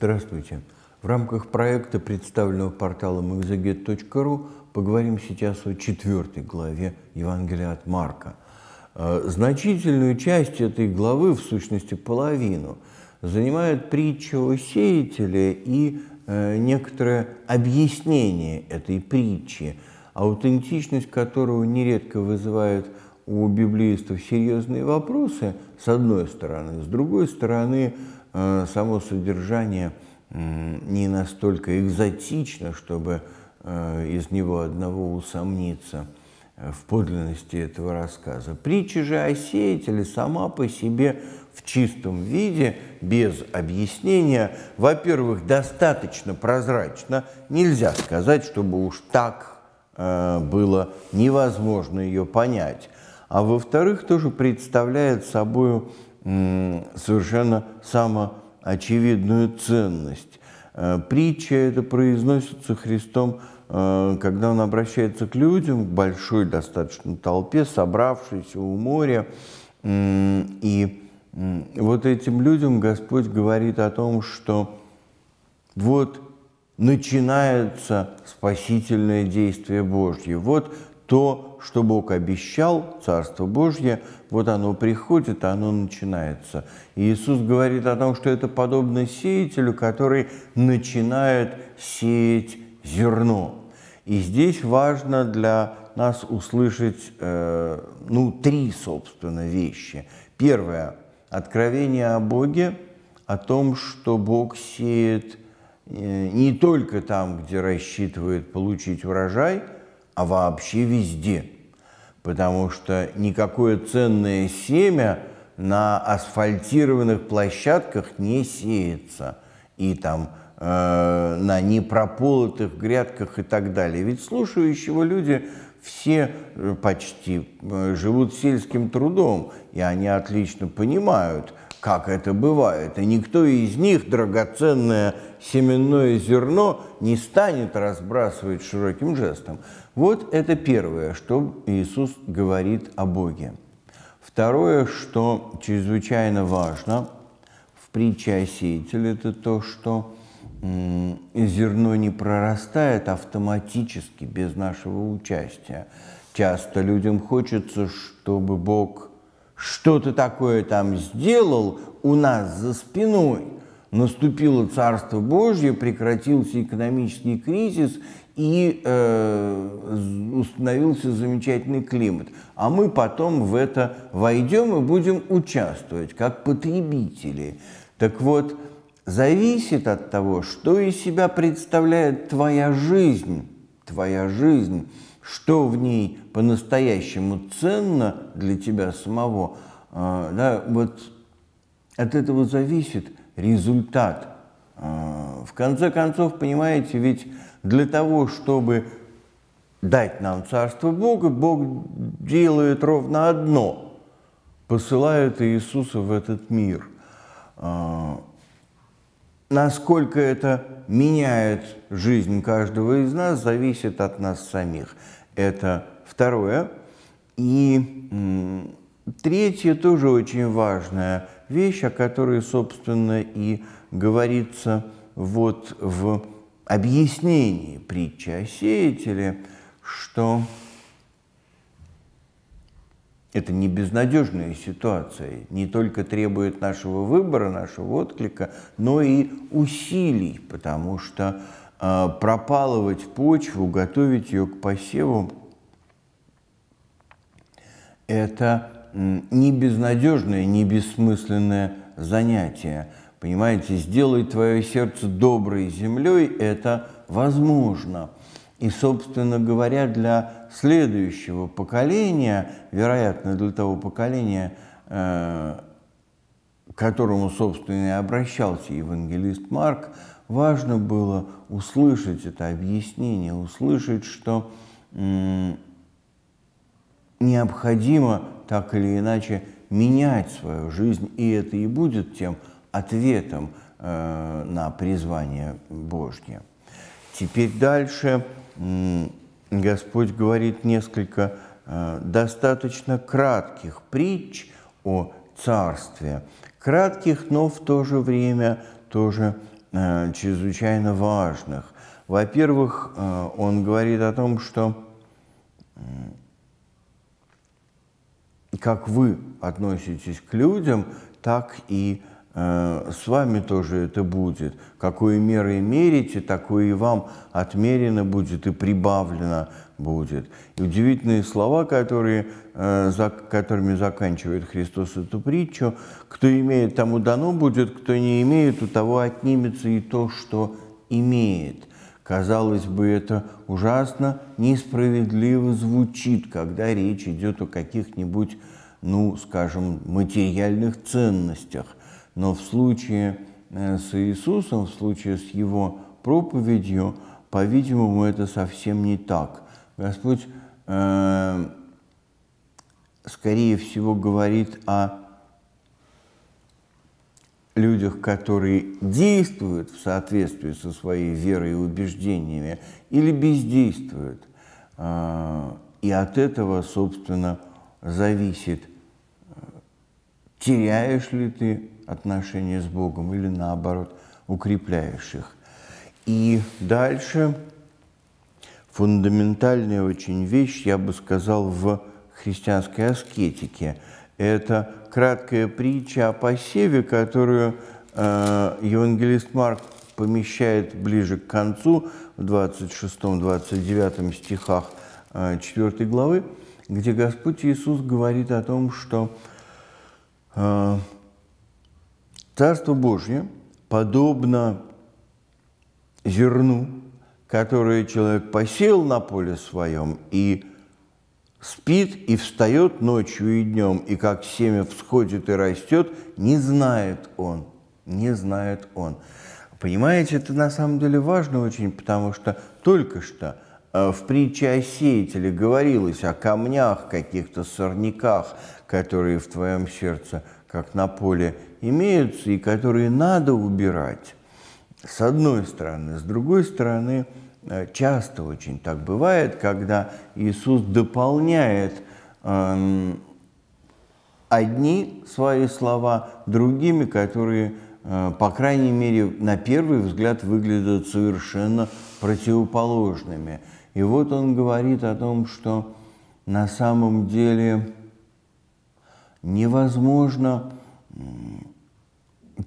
Здравствуйте. В рамках проекта, представленного порталом exeget.ru, поговорим сейчас о четвертой главе Евангелия от Марка. Э, значительную часть этой главы, в сущности половину, занимает притча о сеятеле и э, некоторое объяснение этой притчи, аутентичность которого нередко вызывает у библеистов серьезные вопросы, с одной стороны. С другой стороны, Э, само содержание не настолько экзотично, чтобы э, из него одного усомниться э, в подлинности этого рассказа. Притча же о сеятеле сама по себе в чистом виде, без объяснения, во-первых, достаточно прозрачно, нельзя сказать, чтобы уж так было невозможно ее понять, а во-вторых, тоже представляет собой совершенно самоочевидную ценность. Э, притча это произносится Христом, э, когда он обращается к людям, к большой достаточно толпе, собравшейся у моря. И вот этим людям Господь говорит о том, что вот начинается спасительное действие Божье, вот то, что Бог обещал, Царство Божье, вот оно приходит, а оно начинается. И Иисус говорит о том, что это подобно сеятелю, который начинает сеять зерно. И здесь важно для нас услышать, э, ну, три, собственно, вещи. Первое – откровение о Боге, о том, что Бог сеет э, не только там, где рассчитывает получить урожай – а вообще везде. Потому что никакое ценное семя на асфальтированных площадках не сеется. И там э, на непрополотых грядках и так далее. Ведь слушающего люди все э, почти э, живут сельским трудом, и они отлично понимают – как это бывает. И никто из них драгоценное семенное зерно не станет разбрасывать широким жестом. Вот это первое, что Иисус говорит о Боге. Второе, что чрезвычайно важно в притче о сеятеле, это то, что зерно не прорастает автоматически, без нашего участия. Часто людям хочется, чтобы Бог – что ты такое там сделал у нас за спиной. Наступило Царство Божье, прекратился экономический кризис и э, установился замечательный климат. А мы потом в это войдем и будем участвовать как потребители. Так вот, зависит от того, что из себя представляет твоя жизнь. Твоя жизнь что в ней по-настоящему ценно для тебя самого, а, да, вот от этого зависит результат. А, в конце концов, понимаете, ведь для того, чтобы дать нам Царство Бога, Бог делает ровно одно – посылает Иисуса в этот мир. А, насколько это меняет жизнь каждого из нас, зависит от нас самих. Это второе. И третье тоже очень важная вещь, о которой, собственно, и говорится вот в объяснении притчи о сеятеле, что это не безнадежная ситуация, не только требует нашего выбора, нашего отклика, но и усилий, потому что э, пропалывать почву, готовить ее к посеву, это не безнадежное, не бессмысленное занятие. Понимаете, сделать твое сердце доброй землей – это возможно. И, собственно говоря, для следующего поколения, вероятно, для того поколения, э, к которому, собственно, и обращался евангелист Марк, важно было услышать это объяснение, услышать, что необходимо так или иначе менять свою жизнь, и это и будет тем ответом э, на призвание Божье. Теперь дальше Господь говорит несколько э, достаточно кратких притч о царстве. Кратких, но в то же время тоже э, чрезвычайно важных. Во-первых, э, он говорит о том, что как вы относитесь к людям, так и Э, с вами тоже это будет. Какой меры мерите, такое и вам отмерено будет и прибавлено будет. И удивительные слова, которые, э, за, которыми заканчивает Христос эту притчу, «Кто имеет, тому дано будет, кто не имеет, у того отнимется и то, что имеет». Казалось бы, это ужасно несправедливо звучит, когда речь идет о каких-нибудь, ну, скажем, материальных ценностях. Но в случае э, с Иисусом, в случае с Его проповедью, по-видимому, это совсем не так. Господь, э, скорее всего, говорит о людях, которые действуют в соответствии со своей верой и убеждениями, или бездействуют. Э, и от этого, собственно, зависит, э, теряешь ли ты отношения с Богом или наоборот укрепляющих. И дальше фундаментальная очень вещь, я бы сказал, в христианской аскетике. Это краткая притча о посеве, которую э, евангелист Марк помещает ближе к концу, в 26-29 стихах 4 э, главы, где Господь Иисус говорит о том, что э, Царство Божье подобно зерну, которое человек посел на поле своем и спит и встает ночью и днем, и как семя всходит и растет, не знает он, не знает он. Понимаете, это на самом деле важно очень, потому что только что э, в притче о сеятеле говорилось о камнях каких-то, сорняках, которые в твоем сердце – как на поле, имеются и которые надо убирать, с одной стороны. С другой стороны, э, часто очень так бывает, когда Иисус дополняет э, одни свои слова другими, которые, э, по крайней мере, на первый взгляд выглядят совершенно противоположными. И вот он говорит о том, что на самом деле невозможно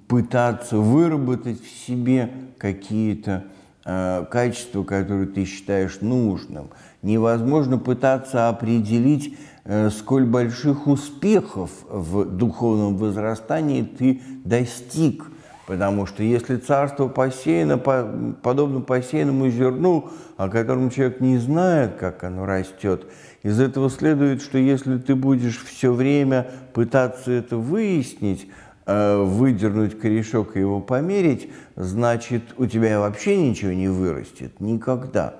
пытаться выработать в себе какие-то э, качества, которые ты считаешь нужным. Невозможно пытаться определить, э, сколь больших успехов в духовном возрастании ты достиг. Потому что если царство посеяно, по, подобно посеянному зерну, о котором человек не знает, как оно растет, из этого следует, что если ты будешь все время пытаться это выяснить, э, выдернуть корешок и его померить, значит, у тебя вообще ничего не вырастет. Никогда.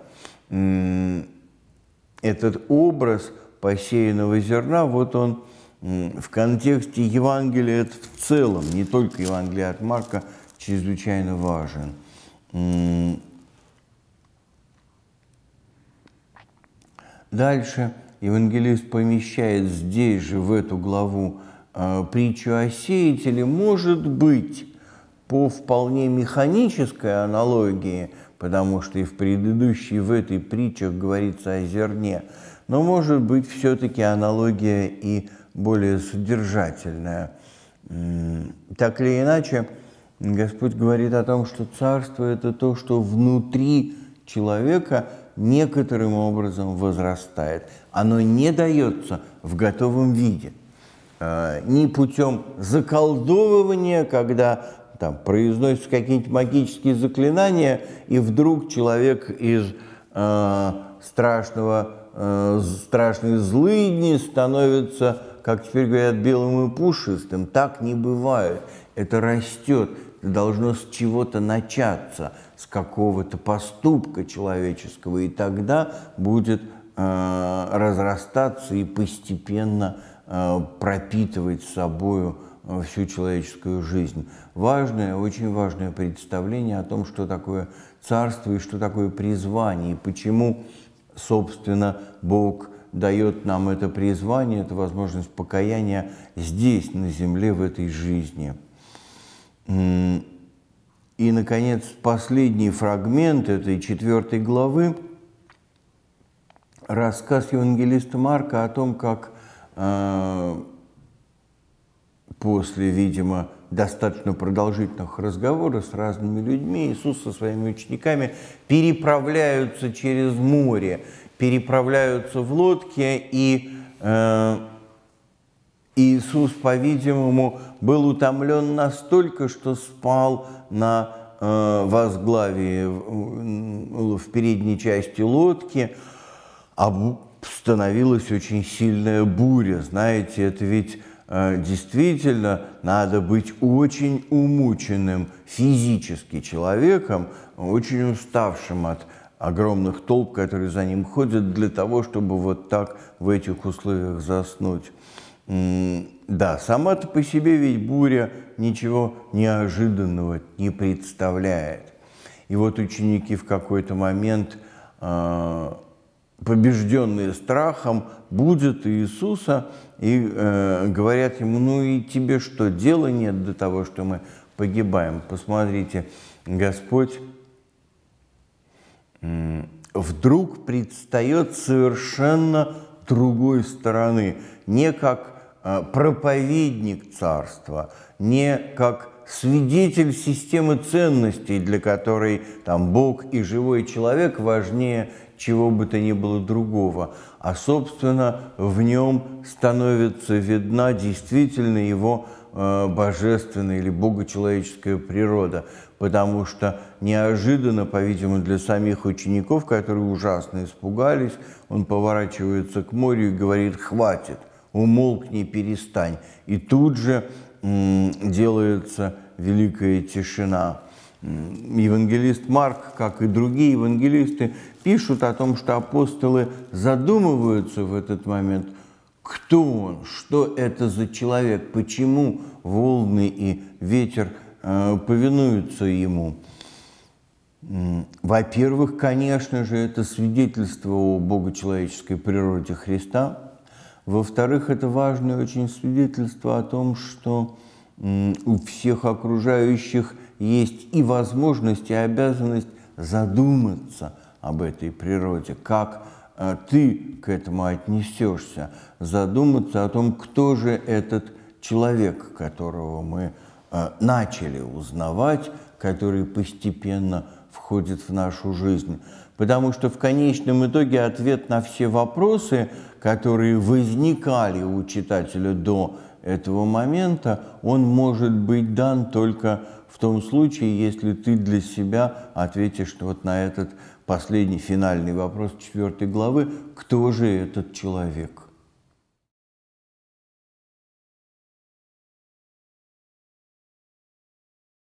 Этот образ посеянного зерна, вот он в контексте Евангелия это в целом, не только Евангелия от Марка, чрезвычайно важен. Дальше евангелист помещает здесь же, в эту главу, э, притчу о сеятеле, может быть, по вполне механической аналогии, потому что и в предыдущей, в этой притчах говорится о зерне, но, может быть, все-таки аналогия и более содержательная. Так или иначе, Господь говорит о том, что царство – это то, что внутри человека – некоторым образом возрастает. Оно не дается в готовом виде. Э, не путем заколдовывания, когда там, произносятся какие-нибудь магические заклинания, и вдруг человек из э, страшного, э, страшной злыдни становится, как теперь говорят, белым и пушистым. Так не бывает. Это растет должно с чего-то начаться, с какого-то поступка человеческого, и тогда будет э, разрастаться и постепенно э, пропитывать собою э, всю человеческую жизнь. Важное, очень важное представление о том, что такое царство и что такое призвание, и почему, собственно, Бог дает нам это призвание, это возможность покаяния здесь, на земле, в этой жизни. И, наконец, последний фрагмент этой четвертой главы – рассказ евангелиста Марка о том, как э, после, видимо, достаточно продолжительных разговоров с разными людьми Иисус со своими учениками переправляются через море, переправляются в лодке и э, Иисус, по-видимому, был утомлен настолько, что спал на э, возглавии в передней части лодки, а становилась очень сильная буря. Знаете, это ведь э, действительно надо быть очень умученным физически человеком, очень уставшим от огромных толп, которые за ним ходят, для того, чтобы вот так в этих условиях заснуть. Да, сама-то по себе ведь буря ничего неожиданного не представляет. И вот ученики в какой-то момент, а, побежденные страхом, будут Иисуса и э, говорят ему, ну и тебе что, дела нет до того, что мы погибаем. Посмотрите, Господь вдруг предстает совершенно другой стороны, не как Э, проповедник царства, не как свидетель системы ценностей, для которой там Бог и живой человек важнее чего бы то ни было другого, а, собственно, в нем становится видна действительно его э, божественная или богочеловеческая природа, потому что неожиданно, по-видимому, для самих учеников, которые ужасно испугались, он поворачивается к морю и говорит «хватит» умолкни, перестань. И тут же делается великая тишина. Евангелист Марк, как и другие евангелисты, пишут о том, что апостолы задумываются в этот момент, кто он, что это за человек, почему волны и ветер э, повинуются ему. Во-первых, конечно же, это свидетельство о богочеловеческой природе Христа – во-вторых, это важное очень свидетельство о том, что у всех окружающих есть и возможность, и обязанность задуматься об этой природе, как э, ты к этому отнесешься, задуматься о том, кто же этот человек, которого мы э, начали узнавать, который постепенно входит в нашу жизнь потому что в конечном итоге ответ на все вопросы, которые возникали у читателя до этого момента, он может быть дан только в том случае, если ты для себя ответишь вот на этот последний финальный вопрос четвертой главы, кто же этот человек.